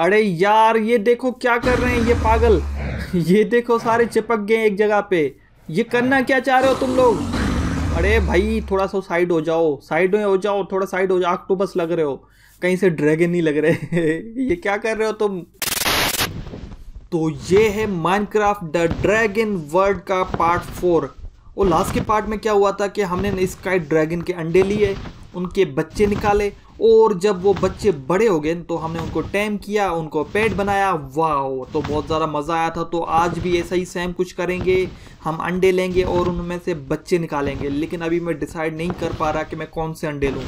अरे यार ये देखो क्या कर रहे हैं ये पागल ये देखो सारे चिपक गए एक जगह पे ये करना क्या चाह रहे हो तुम लोग अरे भाई थोड़ा सा साइड हो जाओ साइड में हो जाओ थोड़ा साइड हो जाओ ऑक्टोबस लग रहे हो कहीं से ड्रैगन नहीं लग रहे ये क्या कर रहे हो तुम तो ये है माइनक्राफ्ट द ड्रैगन वर्ल्ड का पार्ट फोर और लास्ट के पार्ट में क्या हुआ था कि हमने स्काई ड्रैगन के अंडे लिए उनके बच्चे निकाले और जब वो बच्चे बड़े हो गए तो हमने उनको टैम किया उनको पेट बनाया वाह तो बहुत ज़्यादा मज़ा आया था तो आज भी ऐसा ही सेम कुछ करेंगे हम अंडे लेंगे और उनमें से बच्चे निकालेंगे लेकिन अभी मैं डिसाइड नहीं कर पा रहा कि मैं कौन से अंडे लूँ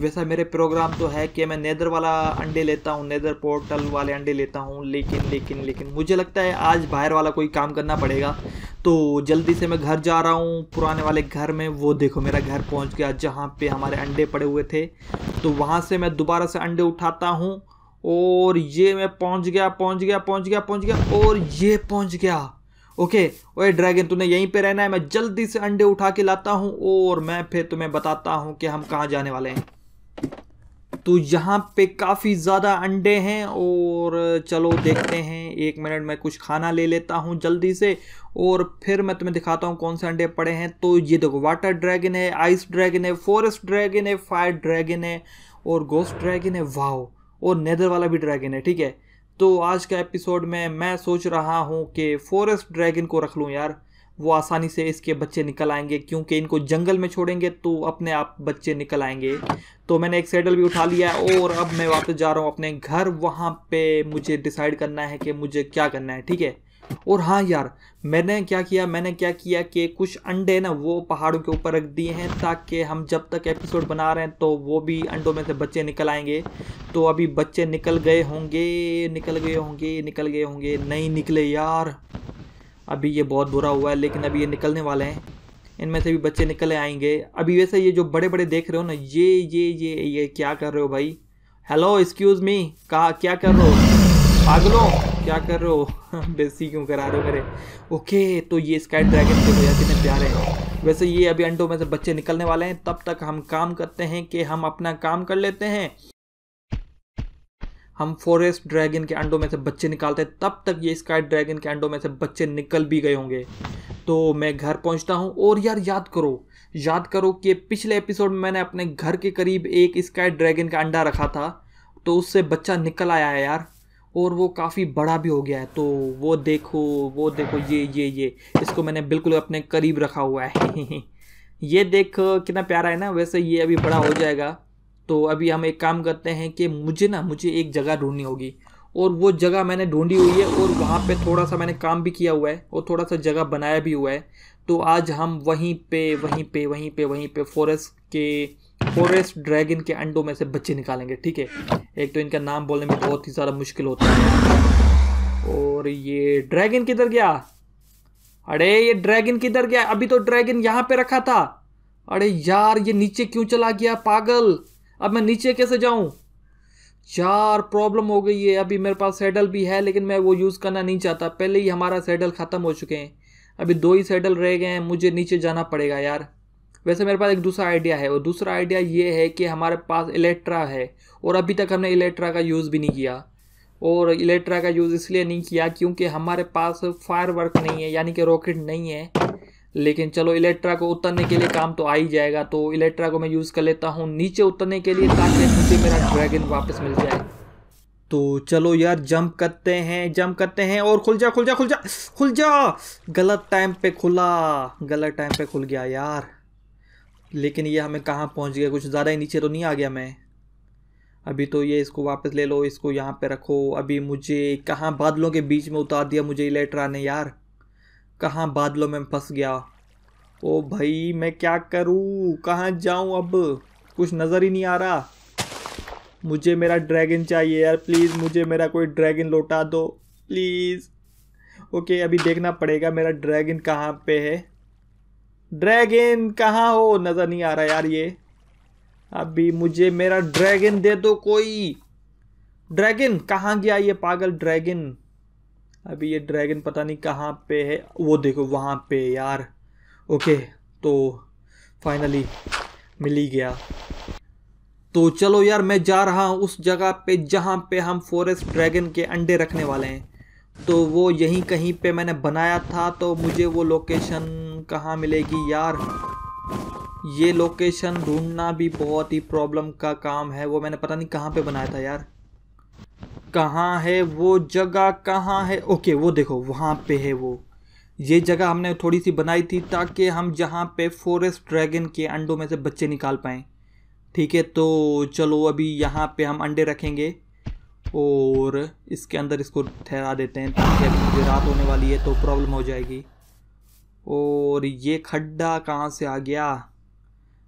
वैसा मेरे प्रोग्राम तो है कि मैं नेदर वाला अंडे लेता हूँ नेदर पोर्टल वाले अंडे लेता हूँ लेकिन लेकिन लेकिन मुझे लगता है आज बाहर वाला कोई काम करना पड़ेगा तो जल्दी से मैं घर जा रहा हूँ पुराने वाले घर में वो देखो मेरा घर पहुँच गया जहाँ पे हमारे अंडे पड़े हुए थे तो वहाँ से मैं दोबारा से अंडे उठाता हूँ और ये मैं पहुँच गया पहुँच गया पहुँच गया पहुँच गया और ये पहुँच गया ओके ओए ड्रैगन तूने यहीं पे रहना है मैं जल्दी से अंडे उठा के लाता हूँ और मैं फिर तुम्हें बताता हूँ कि हम कहाँ जाने वाले हैं तो यहाँ पे काफ़ी ज़्यादा अंडे हैं और चलो देखते हैं एक मिनट में कुछ खाना ले लेता हूँ जल्दी से और फिर मैं तुम्हें दिखाता हूँ कौन से अंडे पड़े हैं तो ये देखो वाटर ड्रैगन है आइस ड्रैगन है फॉरेस्ट ड्रैगन है फायर ड्रैगन है और गोस्ट ड्रैगन है वाओ और नेदर वाला भी ड्रैगन है ठीक है तो आज का एपिसोड में मैं सोच रहा हूँ कि फॉरेस्ट ड्रैगन को रख लूँ यार वो आसानी से इसके बच्चे निकल आएंगे क्योंकि इनको जंगल में छोड़ेंगे तो अपने आप बच्चे निकल आएंगे तो मैंने एक सैडल भी उठा लिया और अब मैं वापस जा रहा हूँ अपने घर वहाँ पे मुझे डिसाइड करना है कि मुझे क्या करना है ठीक है और हाँ यार मैंने क्या किया मैंने क्या किया कि कुछ अंडे ना वो पहाड़ों के ऊपर रख दिए हैं ताकि हम जब तक एपिसोड बना रहे हैं तो वो भी अंडों में से बच्चे निकल आएंगे तो अभी बच्चे निकल गए होंगे निकल गए होंगे निकल गए होंगे नहीं निकले यार अभी ये बहुत बुरा हुआ है लेकिन अभी ये निकलने वाले हैं इनमें से भी बच्चे निकले आएंगे अभी वैसे ये जो बड़े बड़े देख रहे हो ना ये ये ये ये क्या कर रहे हो भाई हेलो एक्सक्यूज़ मी कहा क्या कर रहे हो पागलो क्या कर रहे हो बेसी क्यों करा रहे हो मेरे ओके तो ये स्काई ड्रैगन के भैया कितने प्यारे हैं वैसे ये अभी अंडों में से बच्चे निकलने वाले हैं तब तक हम काम करते हैं कि हम अपना काम कर लेते हैं हम फॉरेस्ट ड्रैगन के अंडों में से बच्चे निकालते हैं तब तक ये स्काई ड्रैगन के अंडों में से बच्चे निकल भी गए होंगे तो मैं घर पहुंचता हूं और यार याद करो याद करो कि पिछले एपिसोड में मैंने अपने घर के करीब एक स्काई ड्रैगन का अंडा रखा था तो उससे बच्चा निकल आया है यार और वो काफ़ी बड़ा भी हो गया है तो वो देखो वो देखो ये ये ये इसको मैंने बिल्कुल अपने करीब रखा हुआ है ये देख कितना प्यारा है ना वैसे ये अभी बड़ा हो जाएगा तो अभी हम एक काम करते हैं कि मुझे ना मुझे एक जगह ढूंढनी होगी और वो जगह मैंने ढूंढी हुई है और वहाँ पे थोड़ा सा मैंने काम भी किया हुआ है और थोड़ा सा जगह बनाया भी हुआ है तो आज हम वहीं पे वहीं पे वहीं पे वहीं पे फॉरेस्ट के फॉरेस्ट ड्रैगन के अंडों में से बच्चे निकालेंगे ठीक है एक तो इनका नाम बोलने में बहुत ही ज़्यादा मुश्किल होता है और ये ड्रैगन किधर गया अरे ये ड्रैगन किधर गया अभी तो ड्रैगन यहाँ पे रखा था अरे यार ये नीचे क्यों चला गया पागल अब मैं नीचे कैसे जाऊं चार प्रॉब्लम हो गई है अभी मेरे पास सेडल भी है लेकिन मैं वो यूज़ करना नहीं चाहता पहले ही हमारा सेडल ख़त्म हो चुके हैं अभी दो ही सेडल रह गए हैं मुझे नीचे जाना पड़ेगा यार वैसे मेरे पास एक दूसरा आइडिया है और दूसरा आइडिया ये है कि हमारे पास इलेक्ट्रा है और अभी तक हमने इलेक्ट्रा का यूज़ भी नहीं किया और इलेक्ट्रा का यूज़ इसलिए नहीं किया क्योंकि हमारे पास फायर वर्क नहीं है यानी कि रॉकेट नहीं है लेकिन चलो इलेक्ट्रा को उतरने के लिए काम तो आ ही जाएगा तो इलेक्ट्रा को मैं यूज़ कर लेता हूँ नीचे उतरने के लिए ताकि मुझे मेरा ड्रैगन वापस मिल जाए तो चलो यार जंप करते हैं जंप करते हैं और खुल जा खुल जा खुल जा खुल जा गलत टाइम पे खुला गलत टाइम पे खुल गया यार लेकिन ये हमें कहाँ पहुँच गया कुछ ज़्यादा ही नीचे तो नहीं आ गया मैं अभी तो ये इसको वापस ले लो इसको यहाँ पे रखो अभी मुझे कहाँ बादलों के बीच में उतार दिया मुझे इलेक्ट्रा ने यार कहाँ बादलों में फंस गया ओ भाई मैं क्या करूँ कहाँ जाऊँ अब कुछ नज़र ही नहीं आ रहा मुझे मेरा ड्रैगन चाहिए यार प्लीज़ मुझे मेरा कोई ड्रैगन लौटा दो प्लीज़ ओके अभी देखना पड़ेगा मेरा ड्रैगन कहाँ पे है ड्रैगन कहाँ हो नज़र नहीं आ रहा यार ये अभी मुझे मेरा ड्रैगन दे दो कोई ड्रैगन कहाँ गया ये पागल ड्रैगन अभी ये ड्रैगन पता नहीं कहाँ पे है वो देखो वहाँ पे यार ओके तो फाइनली मिल ही गया तो चलो यार मैं जा रहा हूँ उस जगह पे जहाँ पे हम फॉरेस्ट ड्रैगन के अंडे रखने वाले हैं तो वो यहीं कहीं पे मैंने बनाया था तो मुझे वो लोकेशन कहाँ मिलेगी यार ये लोकेशन ढूंढना भी बहुत ही प्रॉब्लम का काम है वो मैंने पता नहीं कहाँ पे बनाया था यार कहाँ है वो जगह कहाँ है ओके वो देखो वहाँ पे है वो ये जगह हमने थोड़ी सी बनाई थी ताकि हम जहाँ पे फॉरेस्ट ड्रैगन के अंडों में से बच्चे निकाल पाएँ ठीक है तो चलो अभी यहाँ पे हम अंडे रखेंगे और इसके अंदर इसको ठहरा देते हैं ताकि अभी मुझे रात होने वाली है तो प्रॉब्लम हो जाएगी और ये खड्डा कहाँ से आ गया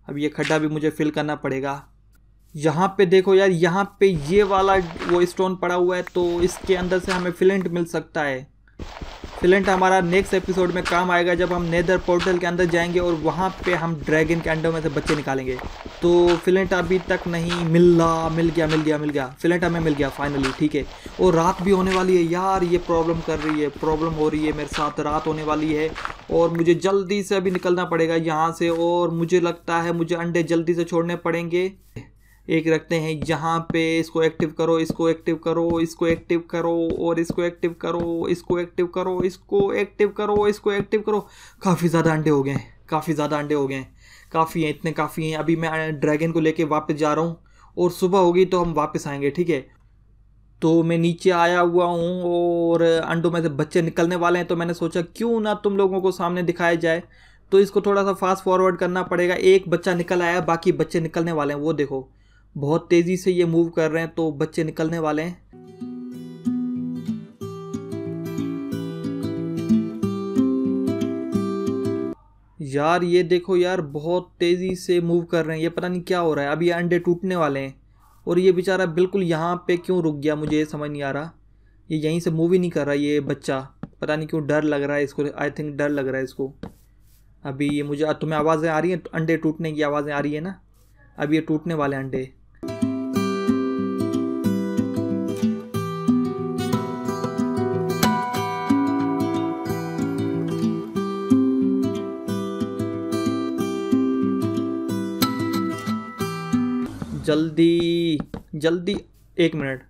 अब ये खड्डा भी मुझे फिल करना पड़ेगा यहाँ पे देखो यार यहाँ पे ये वाला वो स्टोन पड़ा हुआ है तो इसके अंदर से हमें फिलेंट मिल सकता है फिलेंट हमारा नेक्स्ट एपिसोड में काम आएगा जब हम नेदर पोर्टल के अंदर जाएंगे और वहाँ पे हम ड्रैगन के अंडों में से बच्चे निकालेंगे तो फिलेंट अभी तक नहीं मिल रहा मिल गया मिल गया मिल गया फिलेंट हमें मिल गया फाइनली ठीक है और रात भी होने वाली है यार ये प्रॉब्लम कर रही है प्रॉब्लम हो रही है मेरे साथ रात होने वाली है और मुझे जल्दी से अभी निकलना पड़ेगा यहाँ से और मुझे लगता है मुझे अंडे जल्दी से छोड़ने पड़ेंगे एक रखते हैं यहाँ पे इसको एक्टिव करो इसको एक्टिव करो इसको एक्टिव करो और इसको एक्टिव करो इसको एक्टिव करो इसको एक्टिव करो इसको एक्टिव करो काफ़ी ज़्यादा अंडे हो गए हैं काफ़ी ज़्यादा अंडे हो गए हैं काफ़ी हैं इतने काफ़ी हैं अभी मैं ड्रैगन को लेके वापस जा रहा हूँ और सुबह होगी तो हम वापस आएंगे ठीक है तो मैं नीचे आया हुआ हूँ और अंडों में से बच्चे निकलने वाले हैं तो मैंने सोचा क्यों ना तुम लोगों को सामने दिखाया जाए तो इसको थोड़ा सा फास्ट फॉरवर्ड करना पड़ेगा एक बच्चा निकल आया बाकी बच्चे निकलने वाले हैं वो देखो बहुत तेज़ी से ये मूव कर रहे हैं तो बच्चे निकलने वाले हैं यार ये देखो यार बहुत तेज़ी से मूव कर रहे हैं ये पता नहीं क्या हो रहा है अभी अंडे टूटने वाले हैं और ये बेचारा बिल्कुल यहाँ पे क्यों रुक गया मुझे समझ नहीं आ रहा ये यहीं से मूव ही नहीं कर रहा ये बच्चा पता नहीं क्यों डर लग रहा है इसको आई थिंक डर लग रहा है इसको अभी ये मुझे तुम्हें आवाज़ें आ रही हैं अंडे टूटने की आवाज़ें आ रही है ना अभी ये टूटने वाले अंडे जल्दी जल्दी एक मिनट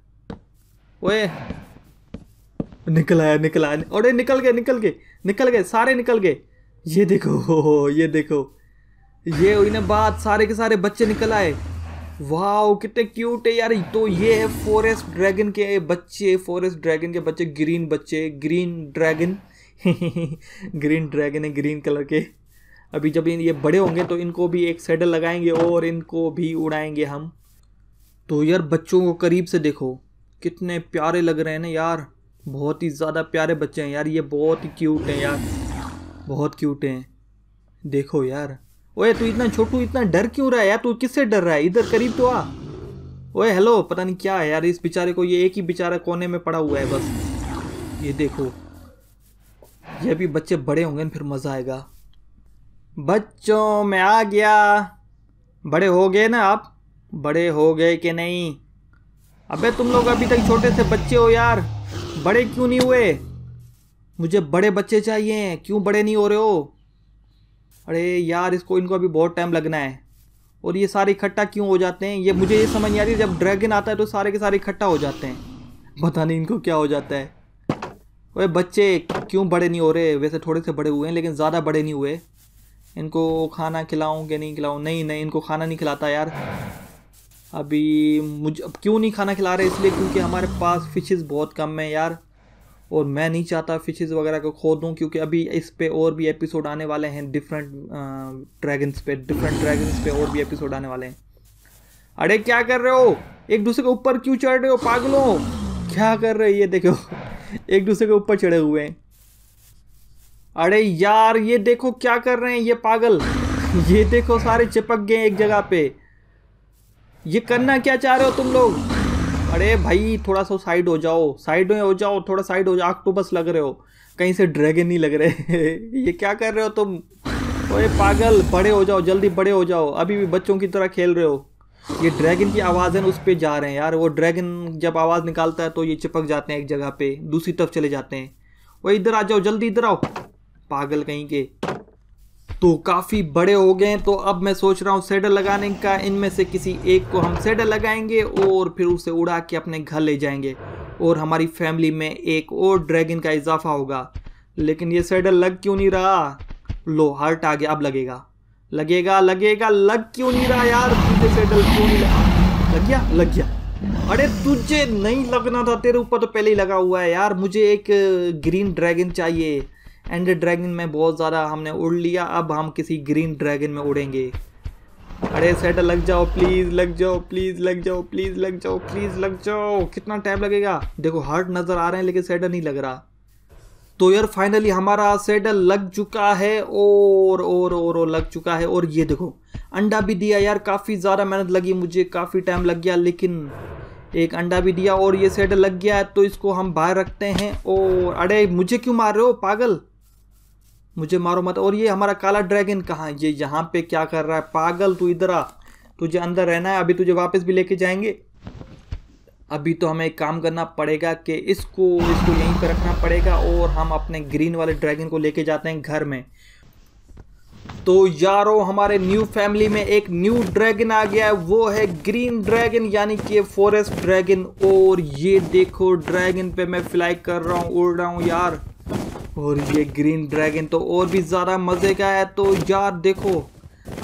ओए निकला है निकला है और निकल गए निकल गए निकल गए सारे निकल गए ये देखो हो ये देखो ये हुई ना बात सारे के सारे बच्चे निकल आए वाह कितने क्यूट है यार तो ये है फॉरेस्ट ड्रैगन के बच्चे फॉरेस्ट ड्रैगन के बच्चे ग्रीन बच्चे ग्रीन ड्रैगन ग्रीन ड्रैगन है ग्रीन कलर के अभी जब ये बड़े होंगे तो इनको भी एक सेडल लगाएंगे और इनको भी उड़ाएंगे हम तो यार बच्चों को करीब से देखो कितने प्यारे लग रहे हैं ना यार बहुत ही ज़्यादा प्यारे बच्चे हैं यार ये बहुत ही क्यूट हैं यार बहुत क्यूट हैं देखो यार ओए तू इतना छोटू इतना डर क्यों रहा है यार तू किससे डर रहा है इधर करीब तो आ ओए हेलो पता नहीं क्या है यार इस बेचारे को ये एक ही बेचारा कोने में पड़ा हुआ है बस ये देखो ये भी बच्चे बड़े होंगे फिर मज़ा आएगा बच्चों मैं आ गया बड़े हो गए ना आप बड़े हो गए कि नहीं अबे तुम लोग अभी तक छोटे से बच्चे हो यार बड़े क्यों नहीं हुए मुझे बड़े बच्चे चाहिए क्यों बड़े नहीं हो रहे हो अरे यार इसको इनको अभी बहुत टाइम लगना है और ये सारे इकट्ठा क्यों हो जाते हैं ये मुझे ये समझ नहीं आती जब ड्रैगन आता है तो सारे के सारे इकट्ठा हो जाते हैं पता नहीं इनको क्या हो जाता है अरे बच्चे क्यों बड़े नहीं हो रहे वैसे थोड़े से बड़े हुए हैं लेकिन ज़्यादा बड़े नहीं हुए इनको खाना खिलाऊं कि नहीं खिलाऊं नहीं नहीं इनको खाना नहीं खिलाता यार अभी मुझ अब क्यों नहीं खाना खिला रहे इसलिए क्योंकि हमारे पास फिशेस बहुत कम है यार और मैं नहीं चाहता फिशेस वगैरह को खो दूँ क्योंकि अभी इस पर और भी एपिसोड आने वाले हैं डिफरेंट ड्रैगन्स पे डिफरेंट ड्रैगन्स पे और भी एपिसोड आने वाले हैं अरे क्या कर रहे हो एक दूसरे के ऊपर क्यों चढ़ रहे हो पागलों क्या कर रहे हैं ये देखो एक दूसरे के ऊपर चढ़े हुए हैं अरे यार ये देखो क्या कर रहे हैं ये पागल ये देखो सारे चिपक गए एक जगह पे ये करना क्या चाह रहे हो तुम लोग अरे भाई थोड़ा सा साइड हो जाओ साइड में हो जाओ थोड़ा साइड हो जाओ बस लग रहे हो कहीं से ड्रैगन नहीं लग रहे ये क्या कर रहे हो तुम अरे पागल बड़े हो जाओ जल्दी बड़े हो जाओ अभी भी बच्चों की तरह खेल रहे हो ये ड्रैगन की आवाज़ है ना उस पर जा रहे हैं यार वो ड्रैगन जब आवाज़ निकालता है तो ये चिपक जाते हैं एक जगह पे दूसरी तरफ चले जाते हैं वो इधर आ जाओ जल्दी इधर आओ पागल कहीं के तो काफ़ी बड़े हो गए तो अब मैं सोच रहा हूँ सेडल लगाने का इनमें से किसी एक को हम सेडल लगाएंगे और फिर उसे उड़ा के अपने घर ले जाएंगे और हमारी फैमिली में एक और ड्रैगन का इजाफा होगा लेकिन ये सेडल लग क्यों नहीं रहा लो हर्ट आ गया अब लगेगा लगेगा लगेगा लग क्यों नहीं रहा यार तुझे सेडल क्यों नहीं लगा लग गया लग गया अरे तुझे नहीं लगना था तेरे ऊपर तो पहले ही लगा हुआ है यार मुझे एक ग्रीन ड्रैगन चाहिए एंड ड्रैगन में बहुत ज़्यादा हमने उड़ लिया अब हम किसी ग्रीन ड्रैगन में उड़ेंगे अरे सेट लग जाओ प्लीज़ लग जाओ प्लीज़ लग जाओ प्लीज़ लग जाओ प्लीज़ लग जाओ कितना टाइम लगेगा देखो हार्ट नज़र आ रहे हैं लेकिन सेटर नहीं लग रहा तो यार फाइनली हमारा सेटल लग चुका है और और और और लग चुका है और ये देखो अंडा भी दिया यार काफ़ी ज़्यादा मेहनत लगी मुझे काफ़ी टाइम लग गया लेकिन एक अंडा भी दिया और ये सेटल लग गया है तो इसको हम बाहर रखते हैं और अरे मुझे क्यों मार रहे हो पागल मुझे मारो मत और ये हमारा काला ड्रैगन कहाँ ये यहाँ पे क्या कर रहा है पागल तू इधर आ तुझे अंदर रहना है अभी तुझे वापस भी लेके जाएंगे अभी तो हमें एक काम करना पड़ेगा कि इसको इसको यहीं पर रखना पड़ेगा और हम अपने ग्रीन वाले ड्रैगन को लेके जाते हैं घर में तो यारो हमारे न्यू फैमिली में एक न्यू ड्रैगन आ गया है वो है ग्रीन ड्रैगन यानी कि फॉरेस्ट ड्रैगन और ये देखो ड्रैगन पे मैं फ्लाई कर रहा हूँ उड़ रहा हूँ यार और ये ग्रीन ड्रैगन तो और भी ज़्यादा मज़े का है तो यार देखो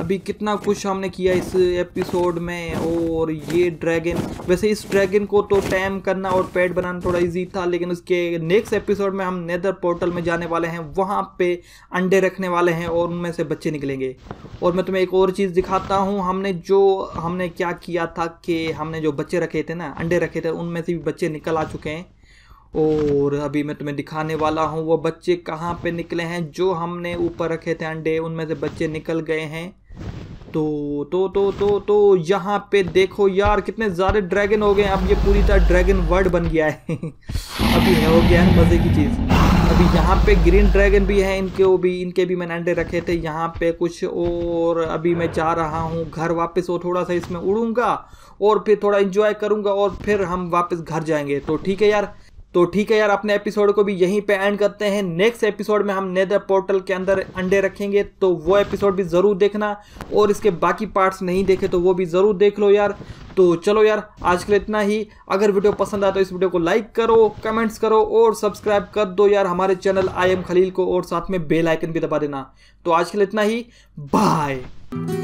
अभी कितना कुछ हमने किया इस एपिसोड में और ये ड्रैगन वैसे इस ड्रैगन को तो टैम करना और पेट बनाना थोड़ा इजी था लेकिन उसके नेक्स्ट एपिसोड में हम नेदर पोर्टल में जाने वाले हैं वहाँ पे अंडे रखने वाले हैं और उनमें से बच्चे निकलेंगे और मैं तुम्हें एक और चीज़ दिखाता हूँ हमने जो हमने क्या किया था कि हमने जो बच्चे रखे थे ना अंडे रखे थे उनमें से भी बच्चे निकल आ चुके हैं और अभी मैं तुम्हें दिखाने वाला हूँ वो बच्चे कहाँ पे निकले हैं जो हमने ऊपर रखे थे अंडे उनमें से बच्चे निकल गए हैं तो तो तो तो तो यहाँ पे देखो यार कितने ज़्यादा ड्रैगन हो गए अब ये पूरी तरह ड्रैगन वर्ड बन गया है अभी है हो गया है मज़े की चीज़ अभी यहाँ पे ग्रीन ड्रैगन भी है इनके वो भी इनके भी मैंने अंडे रखे थे यहाँ पे कुछ और अभी मैं जा रहा हूँ घर वापस वो थोड़ा सा इसमें उड़ूँगा और फिर थोड़ा इंजॉय करूँगा और फिर हम वापस घर जाएंगे तो ठीक है यार तो ठीक है यार अपने एपिसोड को भी यहीं पे एंड करते हैं नेक्स्ट एपिसोड में हम नेदर पोर्टल के अंदर अंडे रखेंगे तो वो एपिसोड भी ज़रूर देखना और इसके बाकी पार्ट्स नहीं देखे तो वो भी ज़रूर देख लो यार तो चलो यार आज के लिए इतना ही अगर वीडियो पसंद आए तो इस वीडियो को लाइक करो कमेंट्स करो और सब्सक्राइब कर दो यार हमारे चैनल आई एम खलील को और साथ में बेलाइकन भी दबा देना तो आज के लिए इतना ही बाय